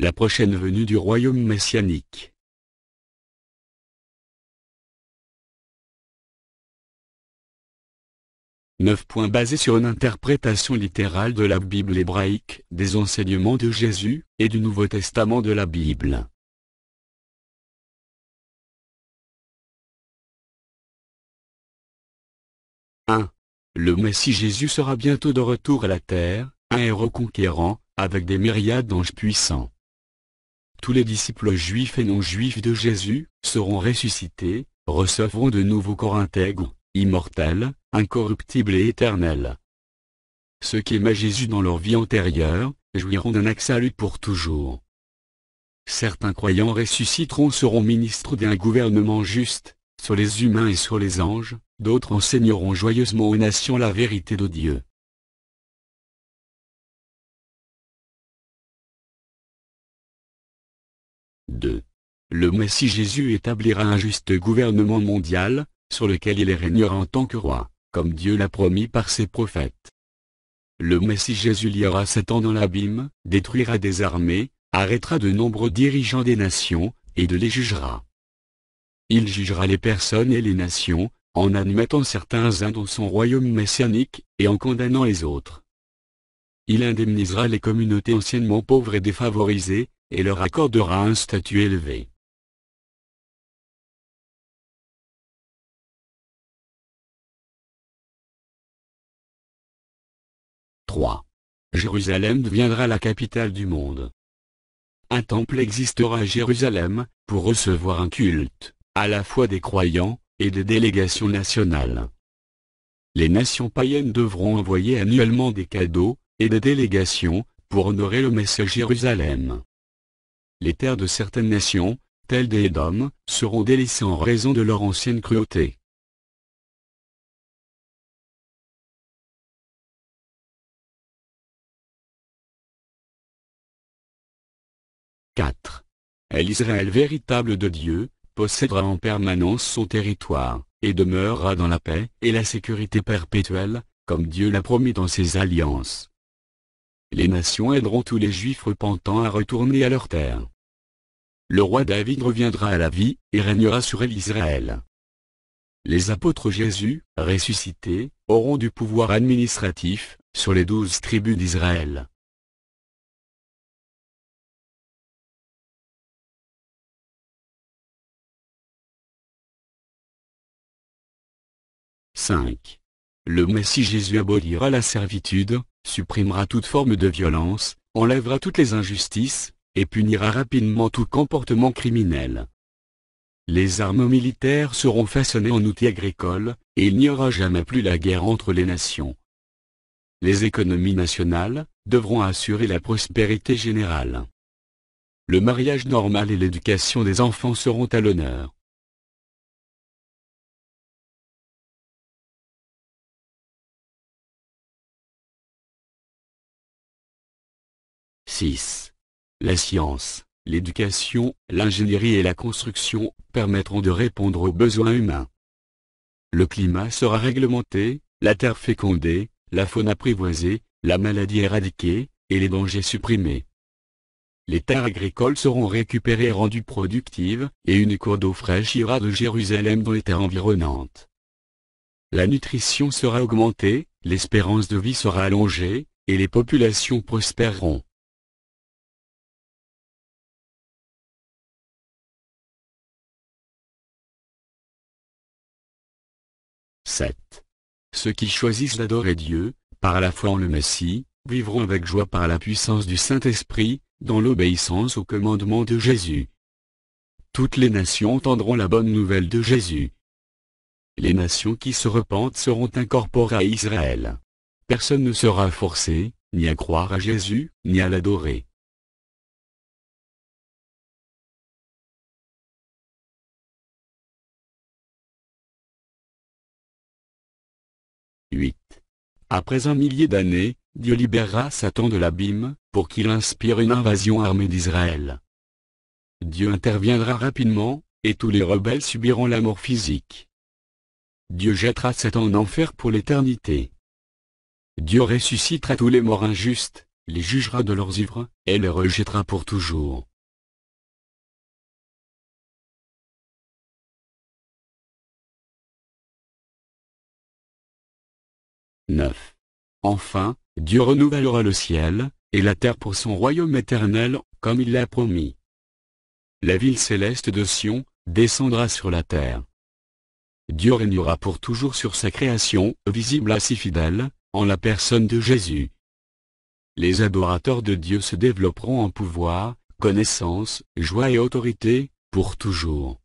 la prochaine venue du royaume messianique. 9 points basés sur une interprétation littérale de la Bible hébraïque, des enseignements de Jésus, et du Nouveau Testament de la Bible. 1. Le Messie Jésus sera bientôt de retour à la terre, un héros conquérant, avec des myriades d'anges puissants tous les disciples juifs et non juifs de Jésus, seront ressuscités, recevront de nouveaux corps intègres, immortels, incorruptibles et éternels. Ceux qui aimaient Jésus dans leur vie antérieure, jouiront d'un accès lui pour toujours. Certains croyants ressusciteront seront ministres d'un gouvernement juste, sur les humains et sur les anges, d'autres enseigneront joyeusement aux nations la vérité de Dieu. 2. Le Messie Jésus établira un juste gouvernement mondial, sur lequel il régnera en tant que roi, comme Dieu l'a promis par ses prophètes. Le Messie Jésus liera Satan dans l'abîme, détruira des armées, arrêtera de nombreux dirigeants des nations, et de les jugera. Il jugera les personnes et les nations, en admettant certains uns dans son royaume messianique, et en condamnant les autres. Il indemnisera les communautés anciennement pauvres et défavorisées, et leur accordera un statut élevé. Jérusalem deviendra la capitale du monde. Un temple existera à Jérusalem, pour recevoir un culte, à la fois des croyants, et des délégations nationales. Les nations païennes devront envoyer annuellement des cadeaux, et des délégations, pour honorer le Messie Jérusalem les terres de certaines nations, telles des Edom, seront délaissées en raison de leur ancienne cruauté. L'Israël véritable de Dieu, possédera en permanence son territoire, et demeurera dans la paix et la sécurité perpétuelle, comme Dieu l'a promis dans ses alliances les nations aideront tous les Juifs repentants à retourner à leur terre. Le roi David reviendra à la vie, et régnera sur Israël. Les apôtres Jésus, ressuscités, auront du pouvoir administratif, sur les douze tribus d'Israël. 5. Le Messie Jésus abolira la servitude, supprimera toute forme de violence, enlèvera toutes les injustices, et punira rapidement tout comportement criminel. Les armes militaires seront façonnées en outils agricoles, et il n'y aura jamais plus la guerre entre les nations. Les économies nationales devront assurer la prospérité générale. Le mariage normal et l'éducation des enfants seront à l'honneur. 6. La science, l'éducation, l'ingénierie et la construction permettront de répondre aux besoins humains. Le climat sera réglementé, la terre fécondée, la faune apprivoisée, la maladie éradiquée, et les dangers supprimés. Les terres agricoles seront récupérées et rendues productives, et une cour d'eau fraîche ira de Jérusalem dans les terres environnantes. La nutrition sera augmentée, l'espérance de vie sera allongée, et les populations prospéreront. Ceux qui choisissent d'adorer Dieu, par la foi en le Messie, vivront avec joie par la puissance du Saint-Esprit, dans l'obéissance au commandement de Jésus. Toutes les nations entendront la bonne nouvelle de Jésus. Les nations qui se repentent seront incorporées à Israël. Personne ne sera forcé, ni à croire à Jésus, ni à l'adorer. 8. Après un millier d'années, Dieu libérera Satan de l'abîme, pour qu'il inspire une invasion armée d'Israël. Dieu interviendra rapidement, et tous les rebelles subiront la mort physique. Dieu jettera Satan en enfer pour l'éternité. Dieu ressuscitera tous les morts injustes, les jugera de leurs ivres, et les rejettera pour toujours. 9. Enfin, Dieu renouvellera le ciel, et la terre pour son royaume éternel, comme il l'a promis. La ville céleste de Sion, descendra sur la terre. Dieu régnera pour toujours sur sa création, visible à ses fidèles, en la personne de Jésus. Les adorateurs de Dieu se développeront en pouvoir, connaissance, joie et autorité, pour toujours.